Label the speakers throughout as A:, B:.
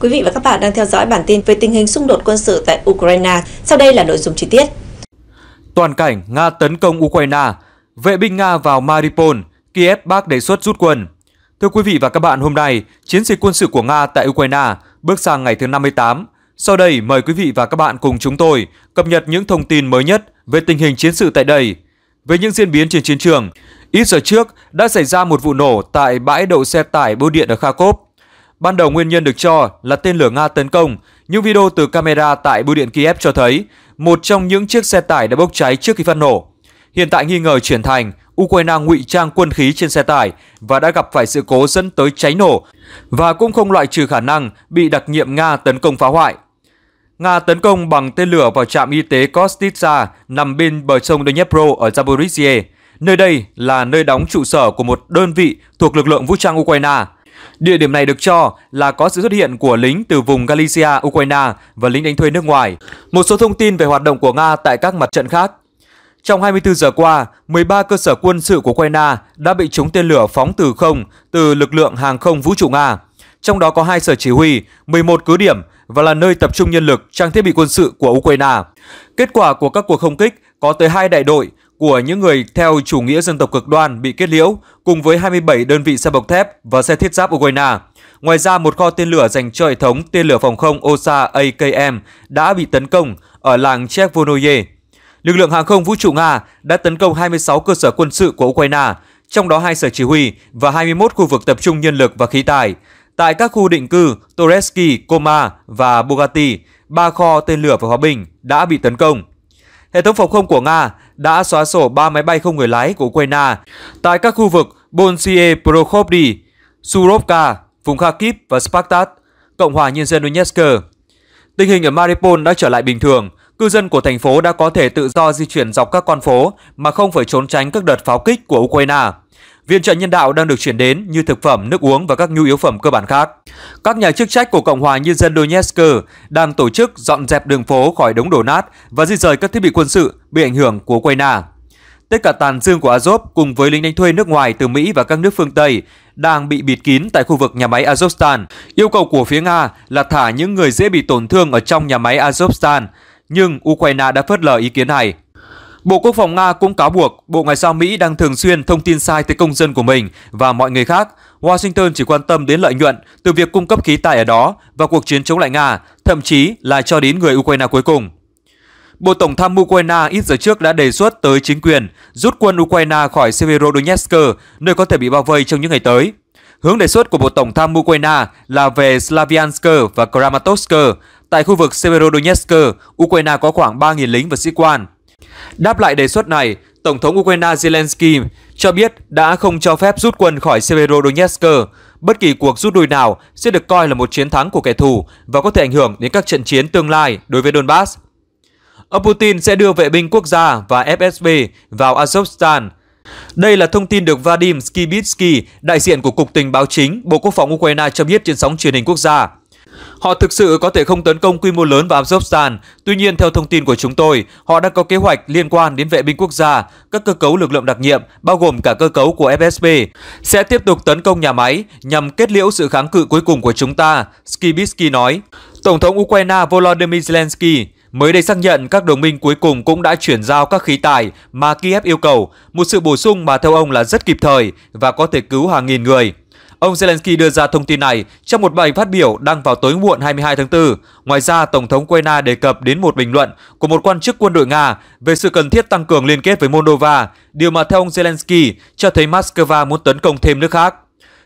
A: Quý vị và các bạn đang theo dõi bản tin về tình hình xung đột quân sự tại Ukraine. Sau đây là nội dung chi tiết. Toàn cảnh Nga tấn công Ukraine, vệ binh Nga vào Mariupol, Kiev bác đề xuất rút quân. Thưa quý vị và các bạn, hôm nay, chiến dịch quân sự của Nga tại Ukraine bước sang ngày thứ 58. Sau đây, mời quý vị và các bạn cùng chúng tôi cập nhật những thông tin mới nhất về tình hình chiến sự tại đây. Về những diễn biến trên chiến trường, ít giờ trước đã xảy ra một vụ nổ tại bãi đậu xe tải bưu điện ở Kharkov. Ban đầu nguyên nhân được cho là tên lửa Nga tấn công, nhưng video từ camera tại bưu điện Kiev cho thấy một trong những chiếc xe tải đã bốc cháy trước khi phát nổ. Hiện tại nghi ngờ chuyển thành Ukraine ngụy trang quân khí trên xe tải và đã gặp phải sự cố dẫn tới cháy nổ và cũng không loại trừ khả năng bị đặc nhiệm Nga tấn công phá hoại. Nga tấn công bằng tên lửa vào trạm y tế Kostitsa nằm bên bờ sông Dnipro ở Zaporizhia. Nơi đây là nơi đóng trụ sở của một đơn vị thuộc lực lượng vũ trang Ukraine – Địa điểm này được cho là có sự xuất hiện của lính từ vùng Galicia, Ukraine và lính đánh thuê nước ngoài. Một số thông tin về hoạt động của Nga tại các mặt trận khác. Trong 24 giờ qua, 13 cơ sở quân sự của Ukraine đã bị trúng tên lửa phóng từ không từ lực lượng hàng không vũ trụ Nga. Trong đó có hai sở chỉ huy, 11 cứ điểm và là nơi tập trung nhân lực, trang thiết bị quân sự của Ukraine. Kết quả của các cuộc không kích có tới hai đại đội, của những người theo chủ nghĩa dân tộc cực đoan bị kết liễu cùng với 27 đơn vị xe bọc thép và xe thiết giáp Ukraine. Ngoài ra, một kho tên lửa dành cho hệ thống tên lửa phòng không OSA AKM đã bị tấn công ở làng Chekvonoye. Lực lượng hàng không vũ trụ Nga đã tấn công 26 cơ sở quân sự của Ukraine, trong đó hai sở chỉ huy và 21 khu vực tập trung nhân lực và khí tài. Tại các khu định cư Toreski, Koma và Bugatti, ba kho tên lửa và hòa bình đã bị tấn công. Hệ thống phòng không của Nga đã xóa sổ 3 máy bay không người lái của Ukraine tại các khu vực Bolsie Prokhovdi, Surovka, vùng Kharkiv và Spartak, Cộng hòa Nhân dân Donetsk. Tình hình ở Mariupol đã trở lại bình thường, cư dân của thành phố đã có thể tự do di chuyển dọc các con phố mà không phải trốn tránh các đợt pháo kích của Ukraine. Viện trợ nhân đạo đang được chuyển đến như thực phẩm, nước uống và các nhu yếu phẩm cơ bản khác. Các nhà chức trách của Cộng hòa Nhân dân Donetsk đang tổ chức dọn dẹp đường phố khỏi đống đổ nát và di rời các thiết bị quân sự bị ảnh hưởng của Ukraine. Tất cả tàn dương của Azov cùng với lính đánh thuê nước ngoài từ Mỹ và các nước phương Tây đang bị bịt kín tại khu vực nhà máy Azovstan. Yêu cầu của phía Nga là thả những người dễ bị tổn thương ở trong nhà máy Azovstan, nhưng Ukraine đã phớt lờ ý kiến này. Bộ Quốc phòng Nga cũng cáo buộc Bộ Ngoại giao Mỹ đang thường xuyên thông tin sai tới công dân của mình và mọi người khác. Washington chỉ quan tâm đến lợi nhuận từ việc cung cấp khí tài ở đó và cuộc chiến chống lại Nga, thậm chí là cho đến người Ukraine cuối cùng. Bộ Tổng tham mưu Ukraine ít giờ trước đã đề xuất tới chính quyền rút quân Ukraine khỏi Severodonetsk, nơi có thể bị bao vây trong những ngày tới. Hướng đề xuất của Bộ Tổng tham mưu Ukraine là về Slaviansk và Kramatorsk. Tại khu vực Severodonetsk, Ukraine có khoảng 3.000 lính và sĩ quan, Đáp lại đề xuất này, Tổng thống Ukraine Zelensky cho biết đã không cho phép rút quân khỏi Severodonetsk. Bất kỳ cuộc rút lui nào sẽ được coi là một chiến thắng của kẻ thù và có thể ảnh hưởng đến các trận chiến tương lai đối với Donbass. Ông Putin sẽ đưa vệ binh quốc gia và FSB vào Azovstan. Đây là thông tin được Vadim Skibitsky, đại diện của Cục Tình báo chính Bộ Quốc phòng Ukraine cho biết trên sóng truyền hình quốc gia. Họ thực sự có thể không tấn công quy mô lớn vào Azovstan, tuy nhiên theo thông tin của chúng tôi, họ đã có kế hoạch liên quan đến vệ binh quốc gia, các cơ cấu lực lượng đặc nhiệm, bao gồm cả cơ cấu của FSB, sẽ tiếp tục tấn công nhà máy nhằm kết liễu sự kháng cự cuối cùng của chúng ta, Skibitsky nói. Tổng thống Ukraine Volodymyr Zelensky mới đây xác nhận các đồng minh cuối cùng cũng đã chuyển giao các khí tài mà Kiev yêu cầu, một sự bổ sung mà theo ông là rất kịp thời và có thể cứu hàng nghìn người. Ông Zelensky đưa ra thông tin này trong một bài phát biểu đăng vào tối muộn 22 tháng 4. Ngoài ra, Tổng thống Ukraine đề cập đến một bình luận của một quan chức quân đội Nga về sự cần thiết tăng cường liên kết với Moldova, điều mà theo ông Zelensky cho thấy Moscow muốn tấn công thêm nước khác.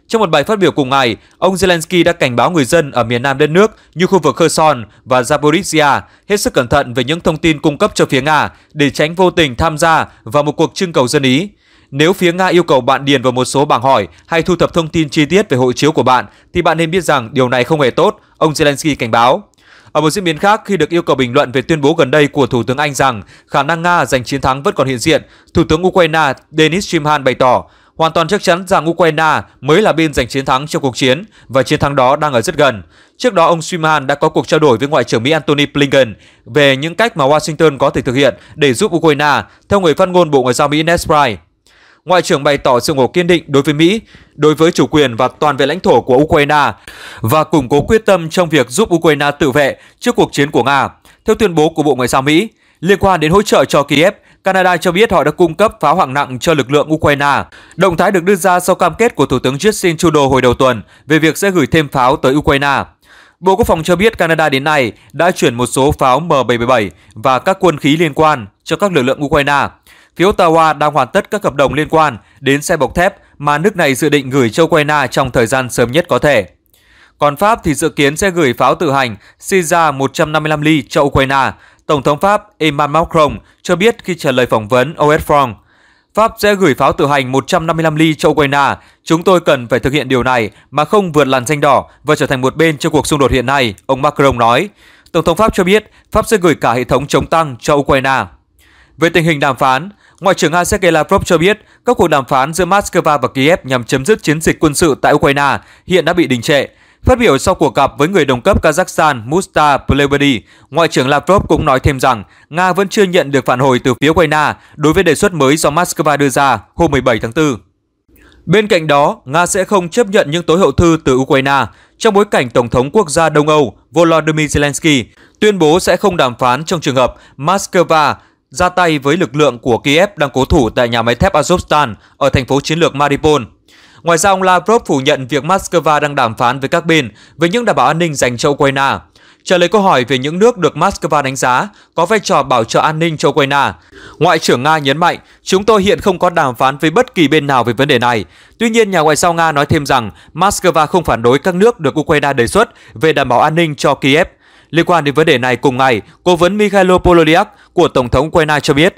A: Trong một bài phát biểu cùng ngày, ông Zelensky đã cảnh báo người dân ở miền nam đất nước như khu vực Kherson và Zaporizhia hết sức cẩn thận về những thông tin cung cấp cho phía Nga để tránh vô tình tham gia vào một cuộc trưng cầu dân Ý. Nếu phía Nga yêu cầu bạn điền vào một số bảng hỏi hay thu thập thông tin chi tiết về hộ chiếu của bạn thì bạn nên biết rằng điều này không hề tốt, ông Zelensky cảnh báo. Ở một diễn biến khác, khi được yêu cầu bình luận về tuyên bố gần đây của Thủ tướng Anh rằng khả năng Nga giành chiến thắng vẫn còn hiện diện, Thủ tướng Ukraine Denis Shimhan bày tỏ hoàn toàn chắc chắn rằng Ukraine mới là bên giành chiến thắng trong cuộc chiến và chiến thắng đó đang ở rất gần. Trước đó, ông Shimhan đã có cuộc trao đổi với Ngoại trưởng Mỹ Antony Blinken về những cách mà Washington có thể thực hiện để giúp Ukraine, theo người phát ngôn Bộ Ngoại giao Mỹ Ned Price. Ngoại trưởng bày tỏ sự ủng hộ kiên định đối với Mỹ, đối với chủ quyền và toàn vẹn lãnh thổ của Ukraine và củng cố quyết tâm trong việc giúp Ukraine tự vệ trước cuộc chiến của Nga. Theo tuyên bố của Bộ Ngoại giao Mỹ, liên quan đến hỗ trợ cho Kiev, Canada cho biết họ đã cung cấp pháo hạng nặng cho lực lượng Ukraine. Động thái được đưa ra sau cam kết của Thủ tướng Justin Trudeau hồi đầu tuần về việc sẽ gửi thêm pháo tới Ukraine. Bộ Quốc phòng cho biết Canada đến nay đã chuyển một số pháo M-77 và các quân khí liên quan cho các lực lượng Ukraine phía Ottawa đang hoàn tất các hợp đồng liên quan đến xe bọc thép mà nước này dự định gửi cho Ukraine trong thời gian sớm nhất có thể. Còn Pháp thì dự kiến sẽ gửi pháo tự hành Siza 155 ly cho Ukraine, Tổng thống Pháp Emmanuel Macron cho biết khi trả lời phỏng vấn OS France. Pháp sẽ gửi pháo tự hành 155 ly cho Ukraine. Chúng tôi cần phải thực hiện điều này mà không vượt làn danh đỏ và trở thành một bên cho cuộc xung đột hiện nay, ông Macron nói. Tổng thống Pháp cho biết Pháp sẽ gửi cả hệ thống chống tăng cho Ukraine. Về tình hình đàm phán, Ngoại trưởng Nga Sergei Lavrov cho biết các cuộc đàm phán giữa Moscow và Kiev nhằm chấm dứt chiến dịch quân sự tại Ukraine hiện đã bị đình trệ. Phát biểu sau cuộc gặp với người đồng cấp Kazakhstan Musta Plevady, Ngoại trưởng Lavrov cũng nói thêm rằng Nga vẫn chưa nhận được phản hồi từ phía Ukraine đối với đề xuất mới do Moscow đưa ra hôm 17 tháng 4. Bên cạnh đó, Nga sẽ không chấp nhận những tối hậu thư từ Ukraine trong bối cảnh Tổng thống quốc gia Đông Âu Volodymyr Zelensky tuyên bố sẽ không đàm phán trong trường hợp Moscow ra tay với lực lượng của Kiev đang cố thủ tại nhà máy thép Azovstal ở thành phố chiến lược Mariupol. Ngoài ra, ông Lavrov phủ nhận việc Moscow đang đàm phán với các bên về những đảm bảo an ninh dành cho Ukraine. Trả lời câu hỏi về những nước được Moscow đánh giá có vai trò bảo trợ an ninh cho Ukraine, Ngoại trưởng Nga nhấn mạnh, chúng tôi hiện không có đàm phán với bất kỳ bên nào về vấn đề này. Tuy nhiên, nhà ngoại giao Nga nói thêm rằng Moscow không phản đối các nước được Ukraine đề xuất về đảm bảo an ninh cho Kiev. Liên quan đến vấn đề này cùng ngày, cố vấn Mikhailo Pololyak của Tổng thống Ukraine cho biết,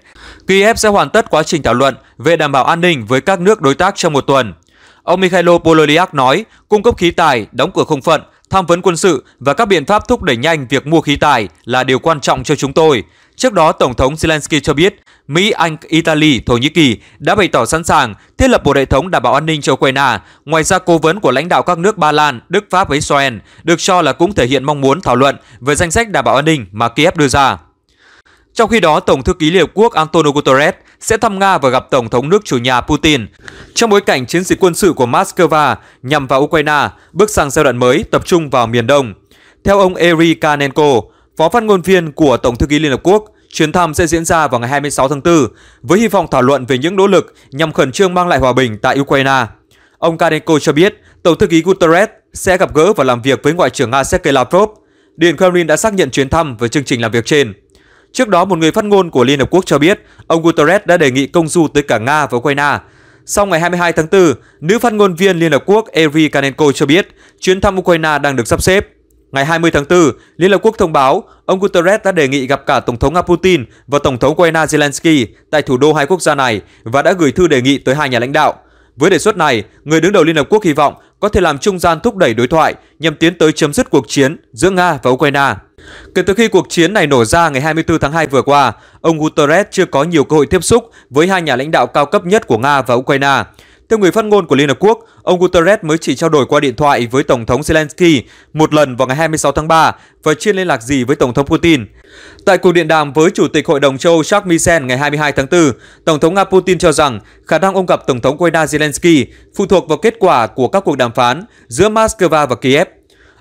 A: Kiev sẽ hoàn tất quá trình thảo luận về đảm bảo an ninh với các nước đối tác trong một tuần. Ông Mikhailo Pololyak nói, cung cấp khí tài, đóng cửa không phận tham vấn quân sự và các biện pháp thúc đẩy nhanh việc mua khí tài là điều quan trọng cho chúng tôi. Trước đó, Tổng thống Zelensky cho biết Mỹ, Anh, Italy, Thổ Nhĩ Kỳ đã bày tỏ sẵn sàng thiết lập một hệ thống đảm bảo an ninh cho Ukraine. Ngoài ra, cố vấn của lãnh đạo các nước Ba Lan, Đức, Pháp với Israel được cho là cũng thể hiện mong muốn thảo luận về danh sách đảm bảo an ninh mà Kiev đưa ra. Trong khi đó, Tổng thư ký Liên Hợp Quốc Antonio Guterres sẽ thăm Nga và gặp Tổng thống nước chủ nhà Putin. Trong bối cảnh chiến dịch quân sự của Moscow nhằm vào Ukraine bước sang giai đoạn mới tập trung vào miền Đông. Theo ông Eri Kanenko, phó phát ngôn viên của Tổng thư ký Liên Hợp Quốc, chuyến thăm sẽ diễn ra vào ngày 26 tháng 4 với hy vọng thảo luận về những nỗ lực nhằm khẩn trương mang lại hòa bình tại Ukraine. Ông Kanenko cho biết Tổng thư ký Guterres sẽ gặp gỡ và làm việc với Ngoại trưởng Nga Sergei Lavrov. Điện Kremlin đã xác nhận chuyến thăm với chương trình làm việc trên. Trước đó, một người phát ngôn của Liên Hợp Quốc cho biết ông Guterres đã đề nghị công du tới cả Nga và Ukraine. Sau ngày 22 tháng 4, nữ phát ngôn viên Liên Hợp Quốc Eri Kanenko cho biết chuyến thăm Ukraine đang được sắp xếp. Ngày 20 tháng 4, Liên Hợp Quốc thông báo ông Guterres đã đề nghị gặp cả Tổng thống Nga Putin và Tổng thống Ukraine Zelensky tại thủ đô hai quốc gia này và đã gửi thư đề nghị tới hai nhà lãnh đạo. Với đề xuất này, người đứng đầu Liên Hợp Quốc hy vọng có thể làm trung gian thúc đẩy đối thoại nhằm tiến tới chấm dứt cuộc chiến giữa Nga và Ukraine. Kể từ khi cuộc chiến này nổ ra ngày 24 tháng 2 vừa qua, ông Guterres chưa có nhiều cơ hội tiếp xúc với hai nhà lãnh đạo cao cấp nhất của Nga và Ukraine. Theo người phát ngôn của Liên Hợp Quốc, ông Guterres mới chỉ trao đổi qua điện thoại với Tổng thống Zelensky một lần vào ngày 26 tháng 3 và chưa liên lạc gì với Tổng thống Putin. Tại cuộc điện đàm với Chủ tịch Hội đồng châu Charles Michel ngày 22 tháng 4, Tổng thống Nga Putin cho rằng khả năng ông gặp Tổng thống Ukraine Zelensky phụ thuộc vào kết quả của các cuộc đàm phán giữa Moscow và Kiev.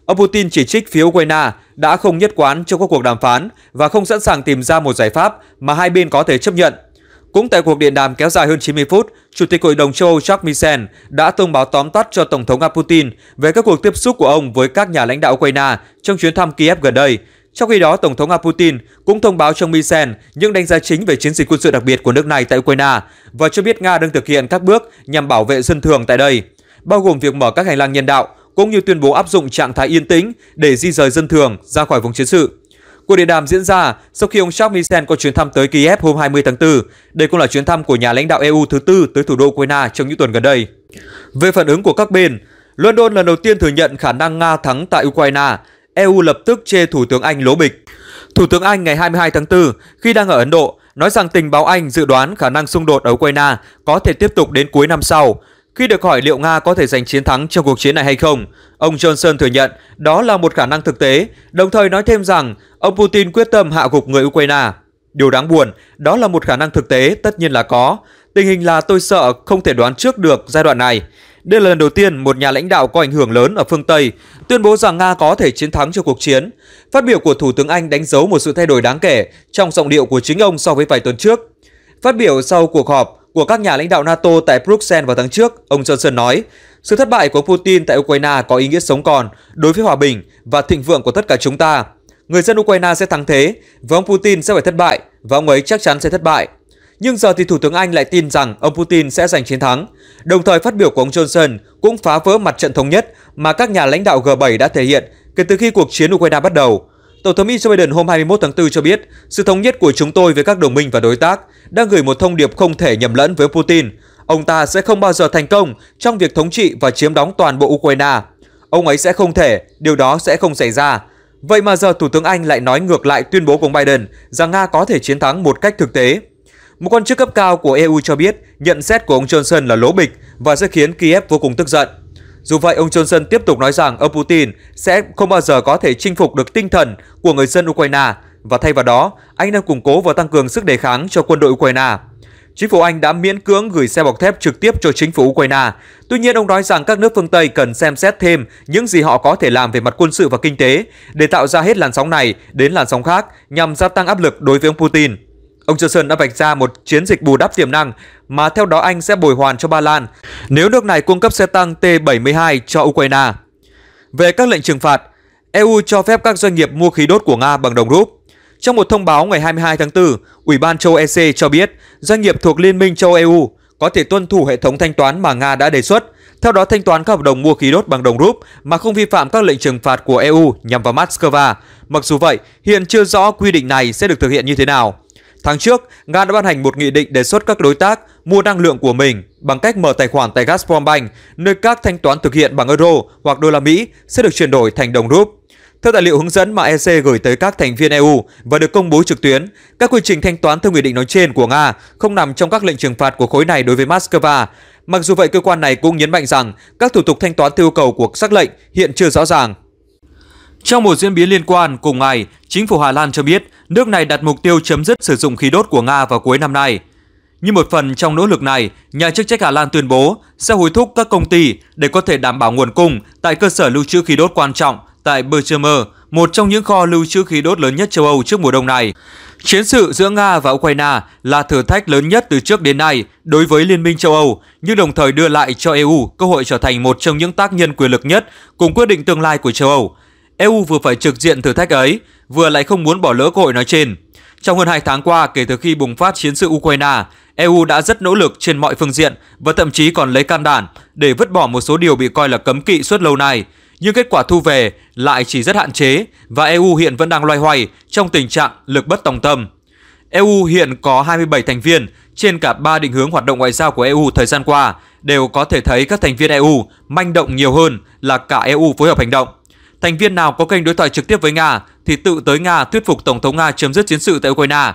A: Ông Putin chỉ trích phía Ukraine đã không nhất quán trong các cuộc đàm phán và không sẵn sàng tìm ra một giải pháp mà hai bên có thể chấp nhận. Cũng tại cuộc điện đàm kéo dài hơn 90 phút, Chủ tịch Hội đồng châu Âu Jacques Michel đã thông báo tóm tắt cho Tổng thống nga Putin về các cuộc tiếp xúc của ông với các nhà lãnh đạo Ukraine trong chuyến thăm Kiev gần đây. Trong khi đó, Tổng thống nga Putin cũng thông báo cho Michel những đánh giá chính về chiến dịch quân sự đặc biệt của nước này tại Ukraine và cho biết Nga đang thực hiện các bước nhằm bảo vệ dân thường tại đây, bao gồm việc mở các hành lang nhân đạo, cũng như tuyên bố áp dụng trạng thái yên tĩnh để di rời dân thường ra khỏi vùng chiến sự. Cuộc điện đàm diễn ra sau khi ông Charles Michel có chuyến thăm tới Kiev hôm 20 tháng 4. Đây cũng là chuyến thăm của nhà lãnh đạo EU thứ tư tới thủ đô Ukraine trong những tuần gần đây. Về phản ứng của các bên, London lần đầu tiên thừa nhận khả năng Nga thắng tại Ukraine. EU lập tức chê Thủ tướng Anh lố bịch. Thủ tướng Anh ngày 22 tháng 4, khi đang ở Ấn Độ, nói rằng tình báo Anh dự đoán khả năng xung đột ở Ukraine có thể tiếp tục đến cuối năm sau. Khi được hỏi liệu Nga có thể giành chiến thắng trong cuộc chiến này hay không, ông Johnson thừa nhận đó là một khả năng thực tế, đồng thời nói thêm rằng ông Putin quyết tâm hạ gục người Ukraine. Điều đáng buồn, đó là một khả năng thực tế tất nhiên là có. Tình hình là tôi sợ không thể đoán trước được giai đoạn này. Đây là lần đầu tiên một nhà lãnh đạo có ảnh hưởng lớn ở phương Tây tuyên bố rằng Nga có thể chiến thắng trong cuộc chiến. Phát biểu của Thủ tướng Anh đánh dấu một sự thay đổi đáng kể trong giọng điệu của chính ông so với vài tuần trước. Phát biểu sau cuộc họp, của các nhà lãnh đạo NATO tại Bruxelles vào tháng trước, ông Johnson nói, sự thất bại của Putin tại Ukraine có ý nghĩa sống còn đối với hòa bình và thịnh vượng của tất cả chúng ta. Người dân Ukraine sẽ thắng thế và ông Putin sẽ phải thất bại và ông ấy chắc chắn sẽ thất bại. Nhưng giờ thì Thủ tướng Anh lại tin rằng ông Putin sẽ giành chiến thắng. Đồng thời phát biểu của ông Johnson cũng phá vỡ mặt trận thống nhất mà các nhà lãnh đạo G7 đã thể hiện kể từ khi cuộc chiến Ukraine bắt đầu. Tổng thống Mỹ Joe Biden hôm 21 tháng 4 cho biết, sự thống nhất của chúng tôi với các đồng minh và đối tác đang gửi một thông điệp không thể nhầm lẫn với Putin. Ông ta sẽ không bao giờ thành công trong việc thống trị và chiếm đóng toàn bộ Ukraine. Ông ấy sẽ không thể, điều đó sẽ không xảy ra. Vậy mà giờ Thủ tướng Anh lại nói ngược lại tuyên bố của Biden rằng Nga có thể chiến thắng một cách thực tế. Một quan chức cấp cao của EU cho biết nhận xét của ông Johnson là lố bịch và sẽ khiến Kiev vô cùng tức giận. Dù vậy, ông Johnson tiếp tục nói rằng ông Putin sẽ không bao giờ có thể chinh phục được tinh thần của người dân Ukraine và thay vào đó, anh đang củng cố và tăng cường sức đề kháng cho quân đội Ukraine. Chính phủ Anh đã miễn cưỡng gửi xe bọc thép trực tiếp cho chính phủ Ukraine. Tuy nhiên, ông nói rằng các nước phương Tây cần xem xét thêm những gì họ có thể làm về mặt quân sự và kinh tế để tạo ra hết làn sóng này đến làn sóng khác nhằm gia tăng áp lực đối với ông Putin. Ông Johnson đã vạch ra một chiến dịch bù đắp tiềm năng mà theo đó Anh sẽ bồi hoàn cho Ba Lan nếu nước này cung cấp xe tăng T-72 cho Ukraine. Về các lệnh trừng phạt, EU cho phép các doanh nghiệp mua khí đốt của Nga bằng đồng rúp. Trong một thông báo ngày 22 tháng 4, Ủy ban châu EC cho biết doanh nghiệp thuộc Liên minh châu EU có thể tuân thủ hệ thống thanh toán mà Nga đã đề xuất, theo đó thanh toán các hợp đồng mua khí đốt bằng đồng rúp mà không vi phạm các lệnh trừng phạt của EU nhằm vào Moscow. Mặc dù vậy, hiện chưa rõ quy định này sẽ được thực hiện như thế nào. Tháng trước, Nga đã ban hành một nghị định đề xuất các đối tác mua năng lượng của mình bằng cách mở tài khoản tại Gazprom Bank, nơi các thanh toán thực hiện bằng euro hoặc đô la Mỹ sẽ được chuyển đổi thành đồng rúp. Theo tài liệu hướng dẫn mà EC gửi tới các thành viên EU và được công bố trực tuyến, các quy trình thanh toán theo nghị định nói trên của Nga không nằm trong các lệnh trừng phạt của khối này đối với Moscow. Mặc dù vậy, cơ quan này cũng nhấn mạnh rằng các thủ tục thanh toán theo yêu cầu của sắc lệnh hiện chưa rõ ràng. Trong một diễn biến liên quan, cùng ngày, chính phủ Hà Lan cho biết nước này đặt mục tiêu chấm dứt sử dụng khí đốt của Nga vào cuối năm nay. Như một phần trong nỗ lực này, nhà chức trách Hà Lan tuyên bố sẽ hối thúc các công ty để có thể đảm bảo nguồn cung tại cơ sở lưu trữ khí đốt quan trọng tại Berchemer, một trong những kho lưu trữ khí đốt lớn nhất châu Âu trước mùa đông này. Chiến sự giữa Nga và Ukraine là thử thách lớn nhất từ trước đến nay đối với Liên minh châu Âu, nhưng đồng thời đưa lại cho EU cơ hội trở thành một trong những tác nhân quyền lực nhất cùng quyết định tương lai của châu Âu. EU vừa phải trực diện thử thách ấy, vừa lại không muốn bỏ lỡ cơ hội nói trên. Trong hơn 2 tháng qua kể từ khi bùng phát chiến sự Ukraine, EU đã rất nỗ lực trên mọi phương diện và thậm chí còn lấy can đảm để vứt bỏ một số điều bị coi là cấm kỵ suốt lâu nay. Nhưng kết quả thu về lại chỉ rất hạn chế và EU hiện vẫn đang loay hoay trong tình trạng lực bất tòng tâm. EU hiện có 27 thành viên, trên cả 3 định hướng hoạt động ngoại giao của EU thời gian qua đều có thể thấy các thành viên EU manh động nhiều hơn là cả EU phối hợp hành động. Thành viên nào có kênh đối thoại trực tiếp với Nga thì tự tới Nga thuyết phục Tổng thống Nga chấm dứt chiến sự tại Ukraine.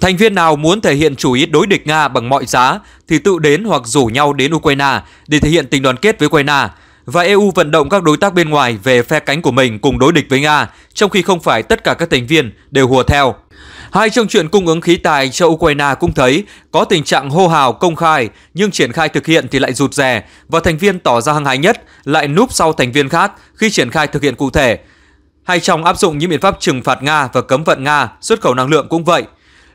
A: Thành viên nào muốn thể hiện chủ ý đối địch Nga bằng mọi giá thì tự đến hoặc rủ nhau đến Ukraine để thể hiện tình đoàn kết với Ukraine và EU vận động các đối tác bên ngoài về phe cánh của mình cùng đối địch với Nga, trong khi không phải tất cả các thành viên đều hùa theo. Hai trong chuyện cung ứng khí tài cho Ukraine cũng thấy có tình trạng hô hào công khai nhưng triển khai thực hiện thì lại rụt rè và thành viên tỏ ra hăng hái nhất lại núp sau thành viên khác khi triển khai thực hiện cụ thể. Hay trong áp dụng những biện pháp trừng phạt Nga và cấm vận Nga xuất khẩu năng lượng cũng vậy –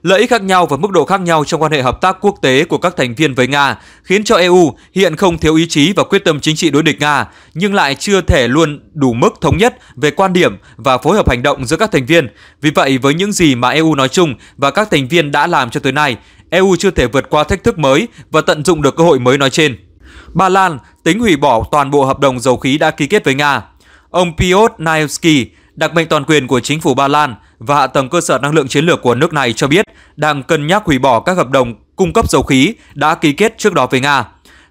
A: lợi ích khác nhau và mức độ khác nhau trong quan hệ hợp tác quốc tế của các thành viên với Nga khiến cho EU hiện không thiếu ý chí và quyết tâm chính trị đối địch Nga, nhưng lại chưa thể luôn đủ mức thống nhất về quan điểm và phối hợp hành động giữa các thành viên. Vì vậy, với những gì mà EU nói chung và các thành viên đã làm cho tới nay, EU chưa thể vượt qua thách thức mới và tận dụng được cơ hội mới nói trên. Ba Lan tính hủy bỏ toàn bộ hợp đồng dầu khí đã ký kết với Nga. Ông Piotr Nailsky, Đặc mệnh toàn quyền của chính phủ Ba Lan và hạ tầng cơ sở năng lượng chiến lược của nước này cho biết đang cân nhắc hủy bỏ các hợp đồng cung cấp dầu khí đã ký kết trước đó với Nga.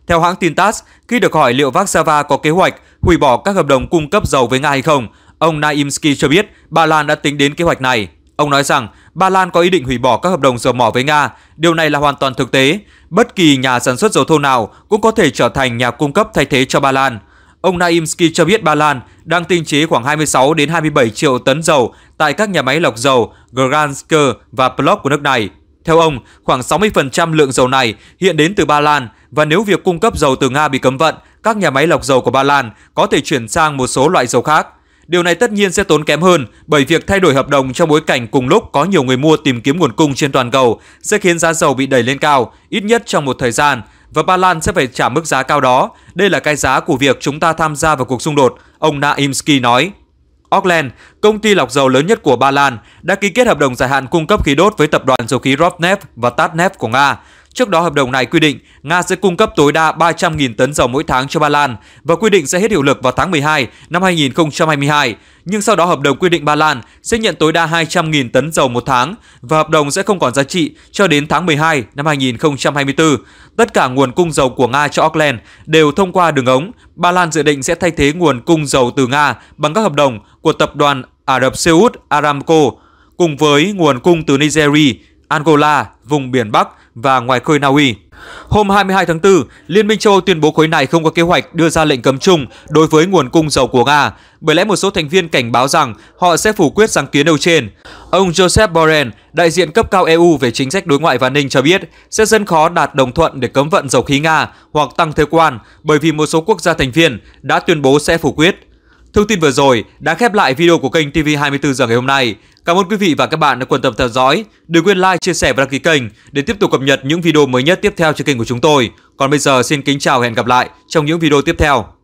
A: Theo hãng tin TASS, khi được hỏi liệu Warsaw có kế hoạch hủy bỏ các hợp đồng cung cấp dầu với Nga hay không, ông Naimsky cho biết Ba Lan đã tính đến kế hoạch này. Ông nói rằng Ba Lan có ý định hủy bỏ các hợp đồng dầu mỏ với Nga, điều này là hoàn toàn thực tế. Bất kỳ nhà sản xuất dầu thô nào cũng có thể trở thành nhà cung cấp thay thế cho Ba Lan. Ông Naimsky cho biết Ba Lan đang tinh chế khoảng 26 đến 27 triệu tấn dầu tại các nhà máy lọc dầu Gransk và Plovdiv của nước này. Theo ông, khoảng 60% lượng dầu này hiện đến từ Ba Lan và nếu việc cung cấp dầu từ Nga bị cấm vận, các nhà máy lọc dầu của Ba Lan có thể chuyển sang một số loại dầu khác. Điều này tất nhiên sẽ tốn kém hơn bởi việc thay đổi hợp đồng trong bối cảnh cùng lúc có nhiều người mua tìm kiếm nguồn cung trên toàn cầu sẽ khiến giá dầu bị đẩy lên cao, ít nhất trong một thời gian và Ba Lan sẽ phải trả mức giá cao đó. Đây là cái giá của việc chúng ta tham gia vào cuộc xung đột, ông Naimsky nói. Orlen, công ty lọc dầu lớn nhất của Ba Lan, đã ký kết hợp đồng dài hạn cung cấp khí đốt với tập đoàn dầu khí Rosneft và Tatneft của Nga Trước đó hợp đồng này quy định Nga sẽ cung cấp tối đa 300.000 tấn dầu mỗi tháng cho Ba Lan và quy định sẽ hết hiệu lực vào tháng 12 năm 2022, nhưng sau đó hợp đồng quy định Ba Lan sẽ nhận tối đa 200.000 tấn dầu một tháng và hợp đồng sẽ không còn giá trị cho đến tháng 12 năm 2024. Tất cả nguồn cung dầu của Nga cho Auckland đều thông qua đường ống. Ba Lan dự định sẽ thay thế nguồn cung dầu từ Nga bằng các hợp đồng của tập đoàn Ả Rập Xê Út Aramco cùng với nguồn cung từ Nigeria, Angola, vùng biển Bắc và ngoài khơi Na Uy. Hôm 22 tháng 4, Liên minh châu Âu tuyên bố khối này không có kế hoạch đưa ra lệnh cấm chung đối với nguồn cung dầu của Nga, bởi lẽ một số thành viên cảnh báo rằng họ sẽ phủ quyết sáng kiến nêu trên. Ông Joseph Borrell, đại diện cấp cao EU về chính sách đối ngoại và an ninh cho biết sẽ rất khó đạt đồng thuận để cấm vận dầu khí Nga hoặc tăng thuế quan bởi vì một số quốc gia thành viên đã tuyên bố sẽ phủ quyết. Thông tin vừa rồi đã khép lại video của kênh TV24 giờ ngày hôm nay. Cảm ơn quý vị và các bạn đã quan tâm theo dõi. Đừng quên like, chia sẻ và đăng ký kênh để tiếp tục cập nhật những video mới nhất tiếp theo trên kênh của chúng tôi. Còn bây giờ xin kính chào và hẹn gặp lại trong những video tiếp theo.